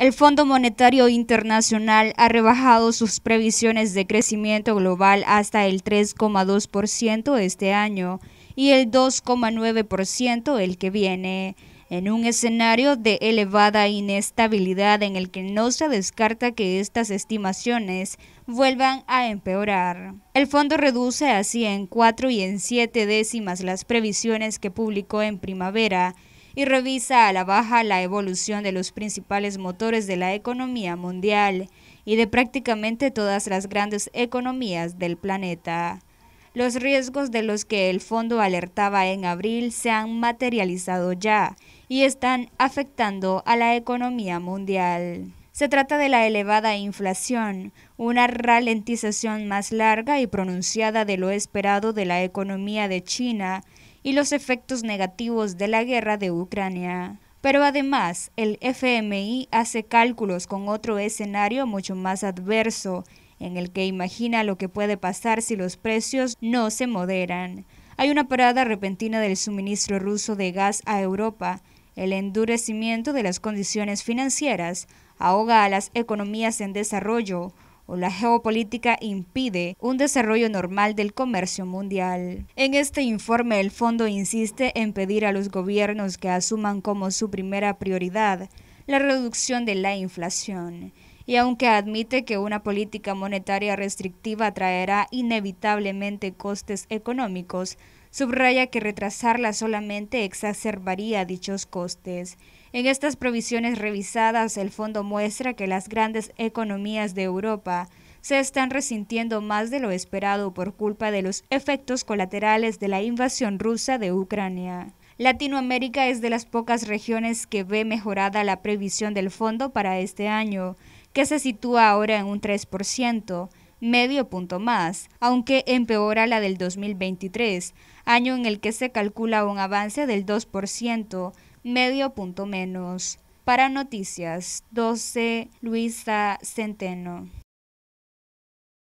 El Fondo Monetario Internacional ha rebajado sus previsiones de crecimiento global hasta el 3,2% este año y el 2,9% el que viene, en un escenario de elevada inestabilidad en el que no se descarta que estas estimaciones vuelvan a empeorar. El fondo reduce así en 4 y en 7 décimas las previsiones que publicó en primavera y revisa a la baja la evolución de los principales motores de la economía mundial y de prácticamente todas las grandes economías del planeta. Los riesgos de los que el fondo alertaba en abril se han materializado ya y están afectando a la economía mundial. Se trata de la elevada inflación, una ralentización más larga y pronunciada de lo esperado de la economía de China y los efectos negativos de la guerra de Ucrania. Pero además, el FMI hace cálculos con otro escenario mucho más adverso, en el que imagina lo que puede pasar si los precios no se moderan. Hay una parada repentina del suministro ruso de gas a Europa, el endurecimiento de las condiciones financieras ahoga a las economías en desarrollo, la geopolítica impide un desarrollo normal del comercio mundial. En este informe el fondo insiste en pedir a los gobiernos que asuman como su primera prioridad la reducción de la inflación y aunque admite que una política monetaria restrictiva traerá inevitablemente costes económicos, Subraya que retrasarla solamente exacerbaría dichos costes. En estas provisiones revisadas, el fondo muestra que las grandes economías de Europa se están resintiendo más de lo esperado por culpa de los efectos colaterales de la invasión rusa de Ucrania. Latinoamérica es de las pocas regiones que ve mejorada la previsión del fondo para este año, que se sitúa ahora en un 3%, medio punto más, aunque empeora la del 2023, año en el que se calcula un avance del 2%, medio punto menos. Para Noticias 12, Luisa Centeno.